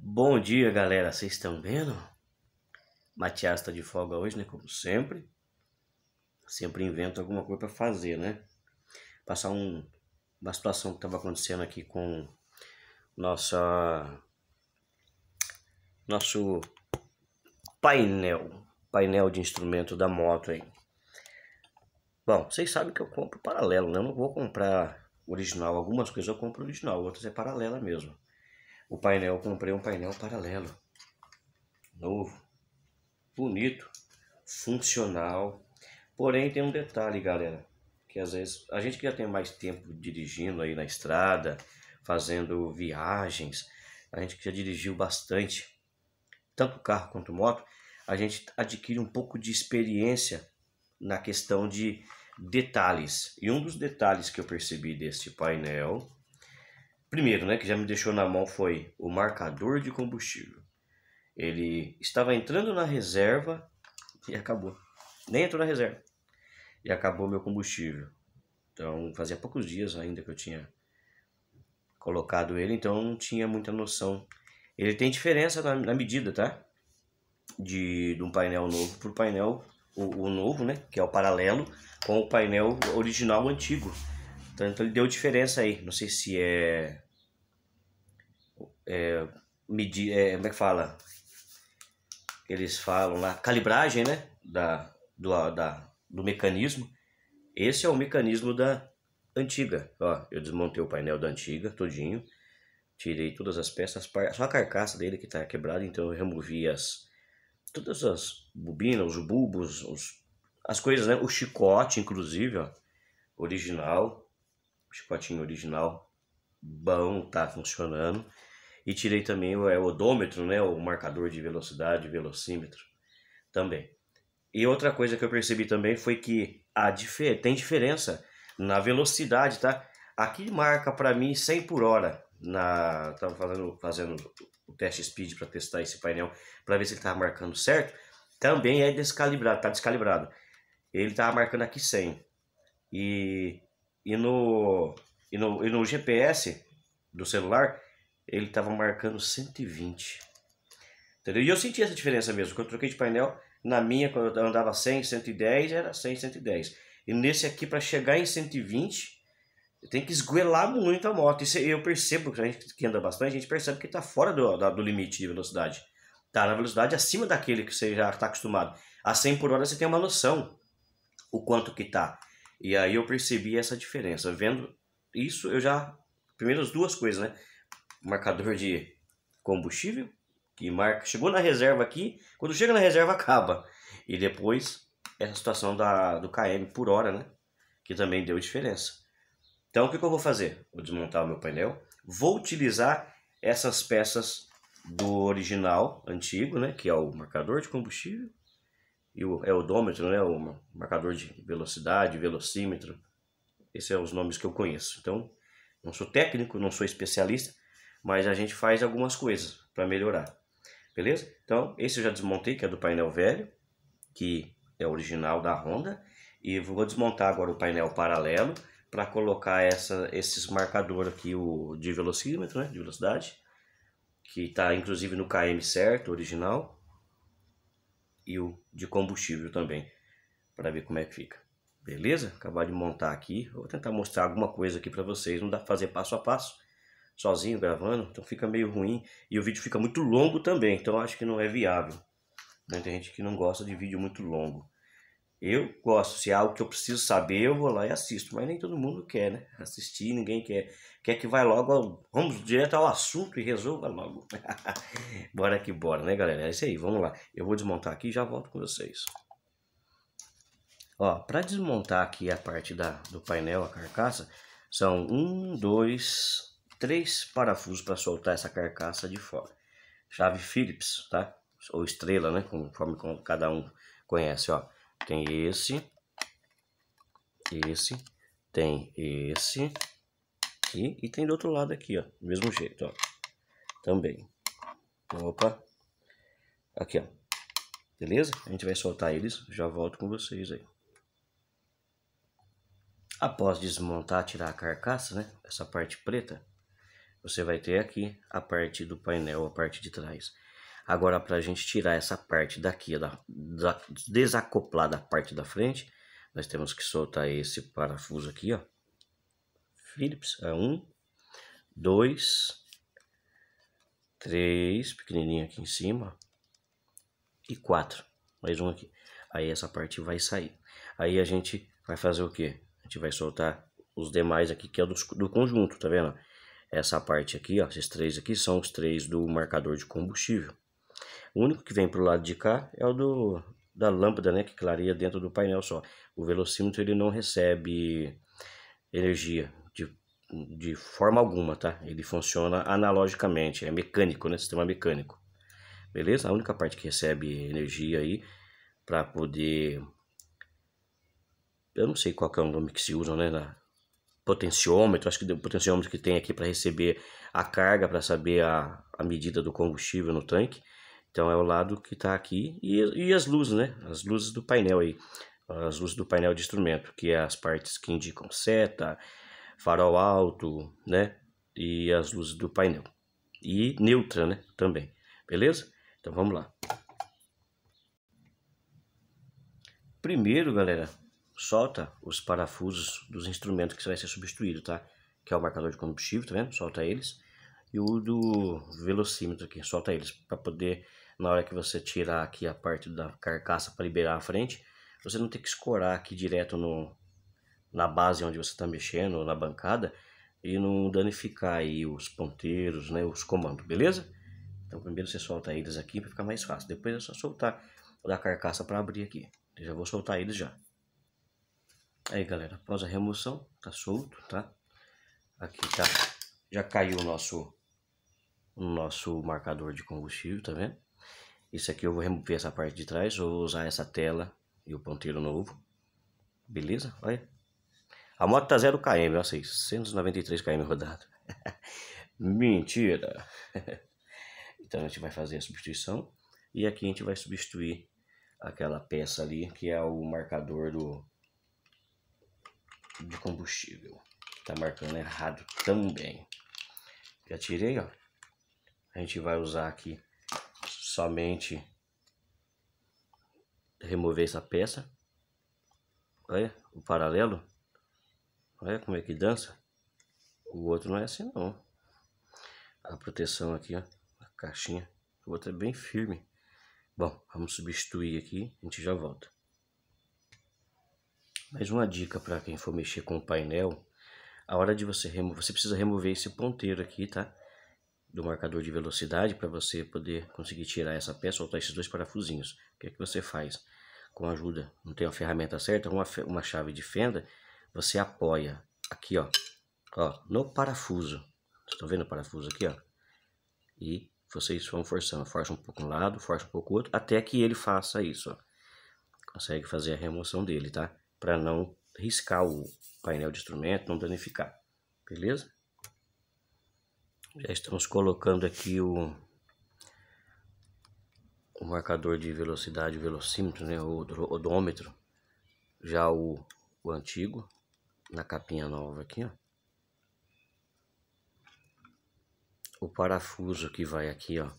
Bom dia, galera. Vocês estão vendo? Matias está de folga hoje, né? Como sempre. Sempre invento alguma coisa para fazer, né? Passar um, uma situação que estava acontecendo aqui com nossa nosso painel, painel de instrumento da moto aí. Bom, vocês sabem que eu compro paralelo, né? Eu não vou comprar original. Algumas coisas eu compro original, outras é paralela mesmo o painel, comprei um painel paralelo, novo, bonito, funcional, porém tem um detalhe, galera, que às vezes a gente que já tem mais tempo dirigindo aí na estrada, fazendo viagens, a gente que já dirigiu bastante, tanto carro quanto moto, a gente adquire um pouco de experiência na questão de detalhes. E um dos detalhes que eu percebi deste painel primeiro, né, que já me deixou na mão foi o marcador de combustível. Ele estava entrando na reserva e acabou. Nem entrou na reserva. E acabou meu combustível. Então, fazia poucos dias ainda que eu tinha colocado ele, então não tinha muita noção. Ele tem diferença na, na medida, tá? De, de um painel novo para o painel, o novo, né? Que é o paralelo, com o painel original antigo. Então, então ele deu diferença aí. Não sei se é é, medir, é, como é que fala? Eles falam lá, calibragem, né? Da, do, da, do mecanismo. Esse é o mecanismo da antiga. Ó, eu desmontei o painel da antiga, todinho. Tirei todas as peças, só a carcaça dele que está quebrada, então eu removi as todas as bobinas, os bulbos, os, as coisas, né? O chicote, inclusive, ó, original. O chicotinho original, bom, tá funcionando. E tirei também o, é, odômetro, né, o marcador de velocidade, velocímetro também. E outra coisa que eu percebi também foi que a dif tem diferença na velocidade, tá? Aqui marca para mim 100 por hora. Na, tava fazendo, fazendo o teste speed para testar esse painel, para ver se ele marcando certo. Também é descalibrado, tá descalibrado. Ele estava marcando aqui 100. E, e, no, e, no, e no GPS do celular, ele estava marcando 120. Entendeu? E eu senti essa diferença mesmo. Quando eu troquei de painel, na minha, quando eu andava 100, 110, era 100, 110. E nesse aqui, para chegar em 120, tem que esguelar muito a moto. Isso é, eu percebo, a gente que anda bastante, a gente percebe que está fora do, do limite de velocidade. Está na velocidade acima daquele que você já está acostumado. A 100 por hora você tem uma noção o quanto que tá. E aí eu percebi essa diferença. Vendo isso, eu já... Primeiro as duas coisas, né? marcador de combustível, que marca, chegou na reserva aqui, quando chega na reserva acaba. E depois essa situação da, do KM por hora, né? Que também deu diferença. Então o que, que eu vou fazer? Vou desmontar o meu painel, vou utilizar essas peças do original antigo, né? Que é o marcador de combustível e o, é o odômetro, né? O marcador de velocidade, velocímetro. Esses são os nomes que eu conheço. Então, não sou técnico, não sou especialista, mas a gente faz algumas coisas para melhorar, beleza? Então, esse eu já desmontei, que é do painel velho, que é original da Honda, e vou desmontar agora o painel paralelo para colocar essa, esses marcadores aqui o, de velocímetro, né, de velocidade, que está inclusive no KM certo, original, e o de combustível também, para ver como é que fica. Beleza? Acabar de montar aqui, vou tentar mostrar alguma coisa aqui para vocês, não dá para fazer passo a passo, sozinho gravando, então fica meio ruim e o vídeo fica muito longo também, então acho que não é viável. Né? Tem gente que não gosta de vídeo muito longo. Eu gosto, se é algo que eu preciso saber, eu vou lá e assisto, mas nem todo mundo quer, né? Assistir, ninguém quer. Quer que vai logo, ao... vamos direto ao assunto e resolva logo. bora que bora, né, galera? É isso aí, vamos lá. Eu vou desmontar aqui e já volto com vocês. Ó, para desmontar aqui a parte da, do painel, a carcaça, são um, dois, três parafusos para soltar essa carcaça de fora. Chave Phillips, tá? Ou estrela, né? Conforme cada um conhece, ó. Tem esse, esse, tem esse aqui e tem do outro lado aqui, ó. Do mesmo jeito, ó. Também. Opa. Aqui, ó. Beleza? A gente vai soltar eles, já volto com vocês aí. Após desmontar, tirar a carcaça, né? Essa parte preta, você vai ter aqui a parte do painel, a parte de trás. Agora, para a gente tirar essa parte daqui, da, da, desacoplar da parte da frente, nós temos que soltar esse parafuso aqui, ó. Phillips, é um, dois, três, pequenininho aqui em cima, e quatro, mais um aqui. Aí essa parte vai sair. Aí a gente vai fazer o que? A gente vai soltar os demais aqui, que é do, do conjunto, tá vendo? Essa parte aqui, ó, esses três aqui são os três do marcador de combustível. O único que vem para o lado de cá é o do, da lâmpada, né, que clareia dentro do painel só. O velocímetro ele não recebe energia de, de forma alguma, tá? Ele funciona analogicamente, é mecânico, né, sistema mecânico. Beleza? A única parte que recebe energia aí para poder eu não sei qual é o nome que se usa, né, na, potenciômetro, acho que o potenciômetro que tem aqui para receber a carga, para saber a, a medida do combustível no tanque. Então é o lado que está aqui e, e as luzes, né? As luzes do painel aí, as luzes do painel de instrumento, que é as partes que indicam seta, farol alto, né? E as luzes do painel. E neutra, né? Também. Beleza? Então vamos lá. Primeiro, galera, solta os parafusos dos instrumentos que vai ser substituído, tá? Que é o marcador de combustível, tá vendo? Solta eles. E o do velocímetro aqui, solta eles para poder, na hora que você tirar aqui a parte da carcaça para liberar a frente, você não ter que escorar aqui direto no, na base onde você está mexendo, na bancada, e não danificar aí os ponteiros, né, os comandos, beleza? Então primeiro você solta eles aqui para ficar mais fácil, depois é só soltar da carcaça para abrir aqui. Eu já vou soltar eles já. Aí, galera, após a remoção, tá solto, tá? Aqui tá, já caiu o nosso, o nosso marcador de combustível, tá vendo? Isso aqui eu vou remover essa parte de trás, vou usar essa tela e o ponteiro novo. Beleza? Olha. A moto tá 0 km, ó, 693 km rodado. Mentira! então a gente vai fazer a substituição. E aqui a gente vai substituir aquela peça ali, que é o marcador do, de combustível. Tá marcando errado também. Já tirei, ó. A gente vai usar aqui somente remover essa peça. Olha o paralelo. Olha como é que dança. O outro não é assim não. A proteção aqui, ó. A caixinha. O outro é bem firme. Bom, vamos substituir aqui. A gente já volta. Mais uma dica para quem for mexer com o painel, a hora de você remover, você precisa remover esse ponteiro aqui, tá? Do marcador de velocidade para você poder conseguir tirar essa peça, soltar esses dois parafusinhos. O que é que você faz? Com a ajuda, não tem a ferramenta certa, uma, uma chave de fenda, você apoia aqui, ó, ó, no parafuso. Vocês estão vendo o parafuso aqui, ó? E vocês vão forçando, força um pouco um lado, força um pouco outro, até que ele faça isso, ó. Consegue fazer a remoção dele, tá? para não riscar o painel de instrumento, não danificar, beleza? Já estamos colocando aqui o, o marcador de velocidade, o velocímetro, né, o odômetro, já o, o antigo, na capinha nova aqui, ó. O parafuso que vai aqui, ó,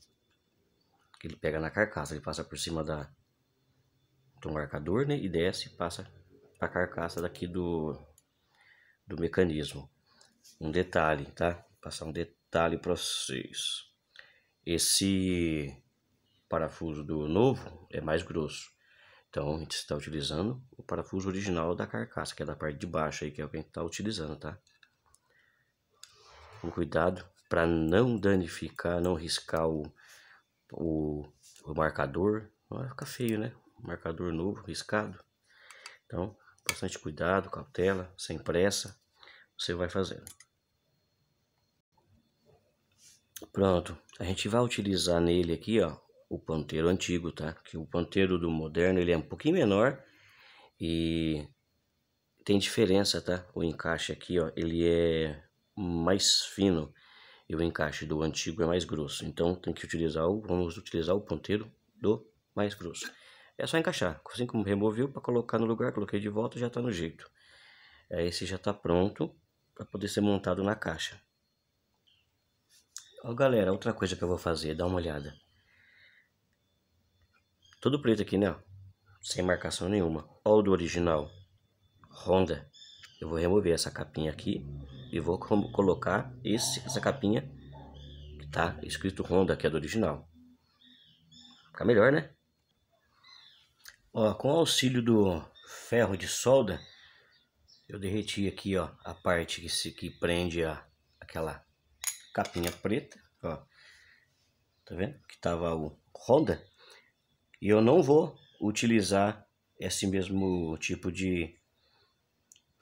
que ele pega na carcaça, ele passa por cima da, do marcador, né, e desce e passa a carcaça daqui do, do mecanismo. Um detalhe, tá? Vou passar um detalhe para vocês. Esse parafuso do novo é mais grosso. Então, a gente está utilizando o parafuso original da carcaça, que é da parte de baixo aí, que é o que a gente está utilizando, tá? Com cuidado para não danificar, não riscar o, o, o marcador. Vai ficar feio, né? Marcador novo, riscado. Então, bastante cuidado, cautela, sem pressa, você vai fazendo. Pronto, a gente vai utilizar nele aqui, ó, o ponteiro antigo, tá? Que o ponteiro do moderno, ele é um pouquinho menor e tem diferença, tá? O encaixe aqui, ó, ele é mais fino e o encaixe do antigo é mais grosso. Então, tem que utilizar o, vamos utilizar o ponteiro do mais grosso. É só encaixar. Assim como removi para colocar no lugar, coloquei de volta, já está no jeito. É, esse já está pronto para poder ser montado na caixa. Ó, galera, outra coisa que eu vou fazer, dá uma olhada. Tudo preto aqui, né? Sem marcação nenhuma. Ó o do original. Honda. Eu vou remover essa capinha aqui e vou colocar esse, essa capinha que tá escrito Honda, que é do original. Fica melhor, né? Ó, com o auxílio do ferro de solda, eu derreti aqui, ó, a parte que, se, que prende a, aquela capinha preta, ó. Tá vendo? Que tava o Honda. E eu não vou utilizar esse mesmo tipo de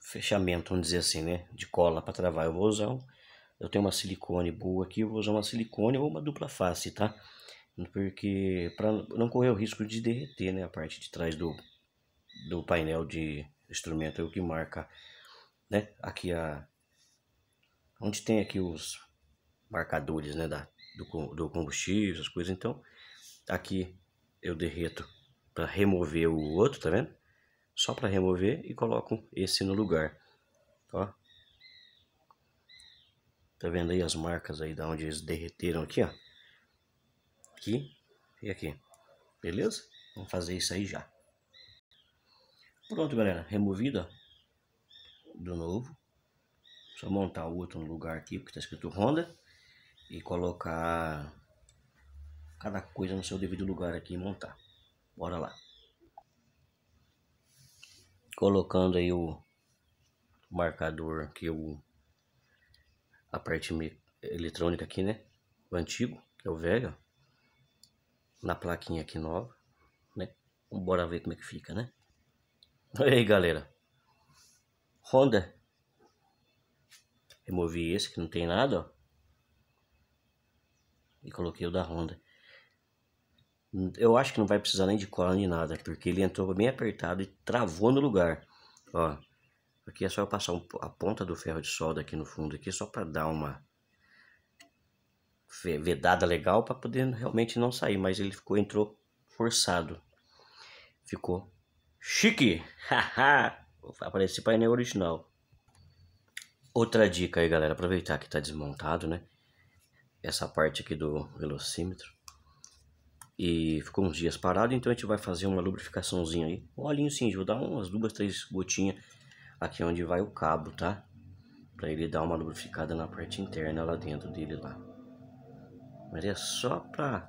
fechamento, vamos dizer assim, né? De cola para travar. Eu vou usar um, Eu tenho uma silicone boa aqui, eu vou usar uma silicone ou uma dupla face, Tá? porque para não correr o risco de derreter, né, a parte de trás do, do painel de instrumento é o que marca, né, aqui a onde tem aqui os marcadores, né, da do, do combustível, as coisas. Então, aqui eu derreto para remover o outro, tá vendo? Só para remover e coloco esse no lugar, ó. Tá vendo aí as marcas aí da onde eles derreteram aqui, ó aqui e aqui. Beleza? Vamos fazer isso aí já. Pronto, galera. Removida do novo. Só montar o outro no lugar aqui, porque está escrito Honda. E colocar cada coisa no seu devido lugar aqui e montar. Bora lá. Colocando aí o marcador que eu a parte eletrônica aqui, né? O antigo, que é o velho, na plaquinha aqui nova, né? Bora ver como é que fica, né? Aí, galera. Honda. Removi esse que não tem nada, ó. E coloquei o da Honda. Eu acho que não vai precisar nem de cola nem nada, porque ele entrou bem apertado e travou no lugar. Ó, aqui é só eu passar a ponta do ferro de solda aqui no fundo aqui, só para dar uma vedada legal para poder realmente não sair, mas ele ficou entrou forçado. Ficou chique. Apareceu Aparece painel original. Outra dica aí, galera, aproveitar que está desmontado, né? Essa parte aqui do velocímetro. E ficou uns dias parado, então a gente vai fazer uma lubrificaçãozinha aí. Um olhinho sim, vou dar umas duas, três gotinhas aqui onde vai o cabo, tá? Pra ele dar uma lubrificada na parte interna lá dentro dele lá mas é só para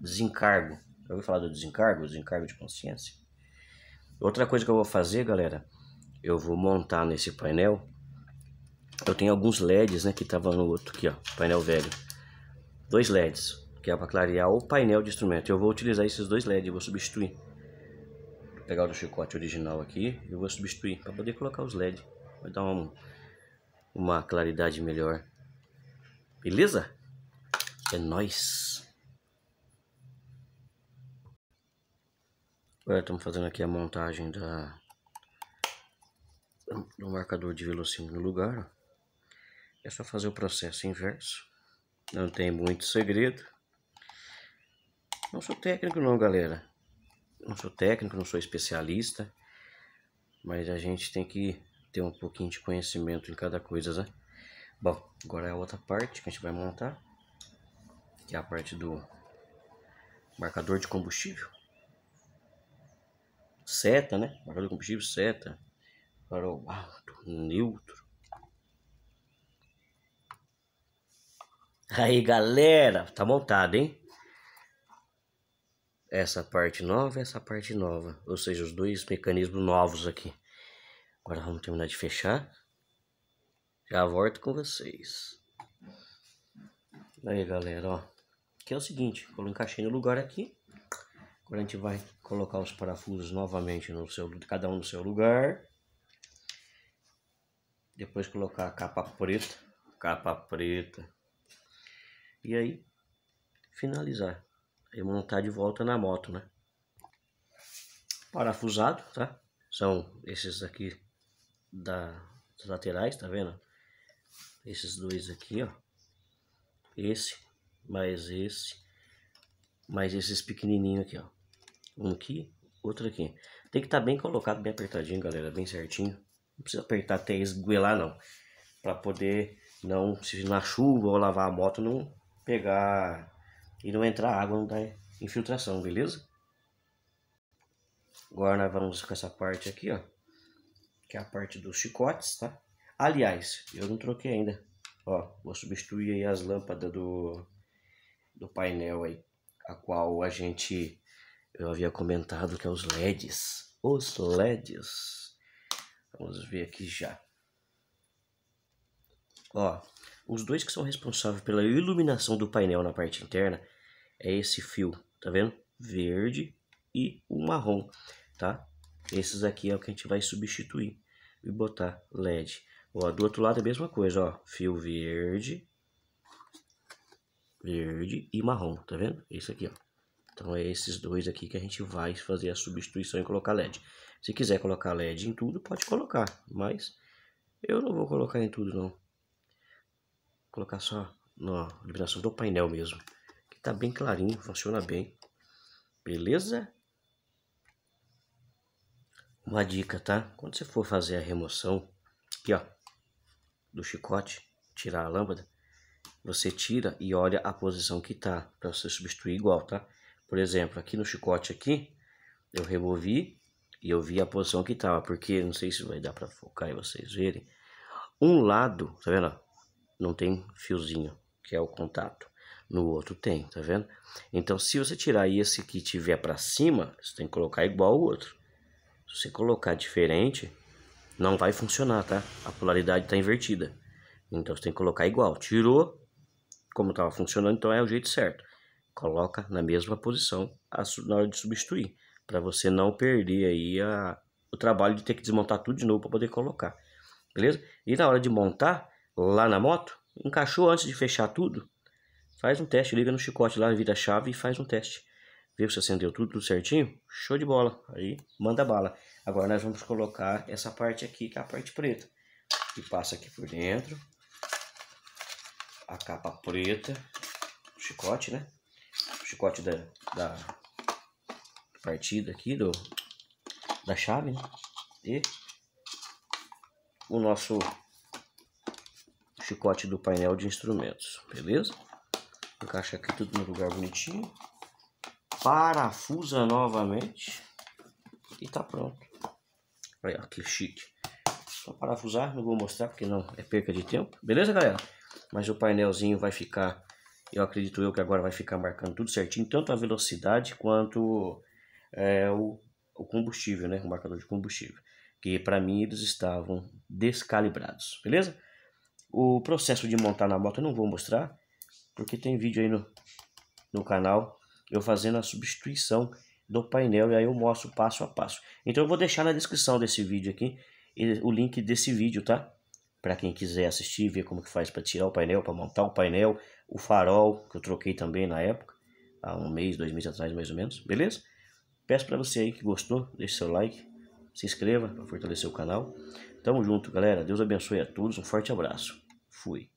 desencargo. Já ouviu falar do desencargo? Desencargo de consciência? Outra coisa que eu vou fazer, galera, eu vou montar nesse painel. Eu tenho alguns LEDs, né, que tava tá no outro aqui, ó, painel velho. Dois LEDs, que é para clarear o painel de instrumento. Eu vou utilizar esses dois LEDs, eu vou substituir. Vou pegar o do chicote original aqui, eu vou substituir para poder colocar os LEDs. Vai dar uma, uma claridade melhor. Beleza? É nós. Agora estamos fazendo aqui a montagem da do marcador de velocímetro no lugar. É só fazer o processo inverso. Não tem muito segredo. Não sou técnico não, galera. Não sou técnico, não sou especialista. Mas a gente tem que ter um pouquinho de conhecimento em cada coisa, né? Bom, agora é a outra parte que a gente vai montar que é a parte do marcador de combustível. Seta, né? Marcador de combustível, seta. o alto, neutro. Aí, galera, tá montado, hein? Essa parte nova e essa parte nova. Ou seja, os dois mecanismos novos aqui. Agora vamos terminar de fechar. Já volto com vocês. Aí, galera, ó que é o seguinte, eu encaixei no lugar aqui, agora a gente vai colocar os parafusos novamente no seu, cada um no seu lugar, depois colocar a capa preta, capa preta, e aí finalizar, e montar de volta na moto, né? Parafusado, tá? São esses aqui da, das laterais, tá vendo? Esses dois aqui, ó. Esse mais esse, mais esses pequenininhos aqui, ó. Um aqui, outro aqui. Tem que estar tá bem colocado, bem apertadinho, galera, bem certinho. Não precisa apertar até esguelar, não. Pra poder não, se na chuva ou lavar a moto, não pegar e não entrar água, não dar infiltração, beleza? Agora nós vamos com essa parte aqui, ó. Que é a parte dos chicotes, tá? Aliás, eu não troquei ainda. Ó, vou substituir aí as lâmpadas do do painel aí, a qual a gente eu havia comentado que é os LEDs, os LEDs. Vamos ver aqui já. Ó, os dois que são responsáveis pela iluminação do painel na parte interna é esse fio, tá vendo? Verde e o marrom, tá? Esses aqui é o que a gente vai substituir e botar LED. Ó, do outro lado é a mesma coisa, ó, fio verde verde e marrom, tá vendo? Esse aqui, ó. Então é esses dois aqui que a gente vai fazer a substituição e colocar LED. Se quiser colocar LED em tudo, pode colocar, mas eu não vou colocar em tudo não. Vou colocar só na iluminação do painel mesmo, que tá bem clarinho, funciona bem. Beleza? Uma dica, tá? Quando você for fazer a remoção, aqui ó, do chicote, tirar a lâmpada, você tira e olha a posição que tá, para você substituir igual, tá? Por exemplo, aqui no chicote aqui, eu removi e eu vi a posição que tava, porque não sei se vai dar para focar e vocês verem. Um lado, tá vendo? Não tem fiozinho, que é o contato. No outro tem, tá vendo? Então, se você tirar esse que tiver para cima, você tem que colocar igual o outro. Se você colocar diferente, não vai funcionar, tá? A polaridade tá invertida. Então, você tem que colocar igual. Tirou, como estava funcionando, então é o jeito certo. Coloca na mesma posição na hora de substituir, para você não perder aí a, o trabalho de ter que desmontar tudo de novo para poder colocar. Beleza? E na hora de montar lá na moto, encaixou antes de fechar tudo, faz um teste, liga no chicote lá, vira a chave e faz um teste. Vê se acendeu tudo, tudo certinho, show de bola. Aí manda bala. Agora nós vamos colocar essa parte aqui, que é a parte preta. E passa aqui por dentro a capa preta, o chicote, né? O chicote da, da partida aqui, do, da chave, né? E o nosso chicote do painel de instrumentos, beleza? Encaixa aqui tudo no lugar bonitinho. Parafusa novamente. E tá pronto. Olha que chique. Só parafusar, não vou mostrar porque não é perca de tempo. Beleza, galera? mas o painelzinho vai ficar, eu acredito eu que agora vai ficar marcando tudo certinho, tanto a velocidade quanto é, o, o combustível, né, o marcador de combustível, que para mim eles estavam descalibrados, beleza? O processo de montar na moto eu não vou mostrar, porque tem vídeo aí no, no canal eu fazendo a substituição do painel e aí eu mostro passo a passo. Então eu vou deixar na descrição desse vídeo aqui o link desse vídeo, tá? para quem quiser assistir, ver como que faz para tirar o painel, para montar o painel, o farol que eu troquei também na época, há um mês, dois meses atrás mais ou menos, beleza? Peço para você aí que gostou, deixe seu like, se inscreva para fortalecer o canal. Tamo junto, galera. Deus abençoe a todos. Um forte abraço. Fui.